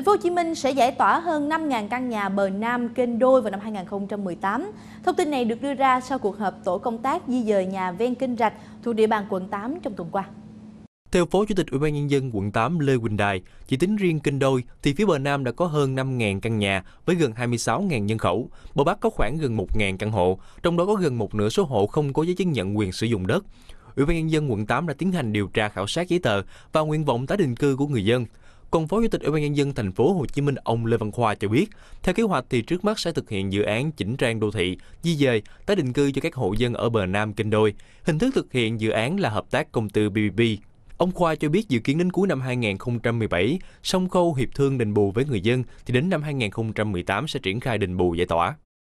Thành phố Hồ Chí Minh sẽ giải tỏa hơn 5.000 căn nhà bờ Nam kênh đôi vào năm 2018. Thông tin này được đưa ra sau cuộc họp tổ công tác di dời nhà ven kênh rạch thuộc địa bàn quận 8 trong tuần qua. Theo Phó Chủ tịch Ủy ban Nhân dân quận 8 Lê Quỳnh Đài, chỉ tính riêng kênh đôi thì phía bờ Nam đã có hơn 5.000 căn nhà với gần 26.000 nhân khẩu, bờ Bắc có khoảng gần 1.000 căn hộ, trong đó có gần một nửa số hộ không có giấy chứng nhận quyền sử dụng đất. Ủy ban Nhân dân quận 8 đã tiến hành điều tra khảo sát giấy tờ và nguyện vọng tái định cư của người dân – còn Phó Chủ tịch Ủy ban nhân dân thành phố Hồ Chí Minh ông Lê Văn Khoa cho biết, theo kế hoạch thì trước mắt sẽ thực hiện dự án chỉnh trang đô thị, di dời, tái định cư cho các hộ dân ở bờ Nam Kênh Đôi. Hình thức thực hiện dự án là hợp tác công tư BBB Ông Khoa cho biết dự kiến đến cuối năm 2017, xong khâu hiệp thương đền bù với người dân thì đến năm 2018 sẽ triển khai đền bù giải tỏa.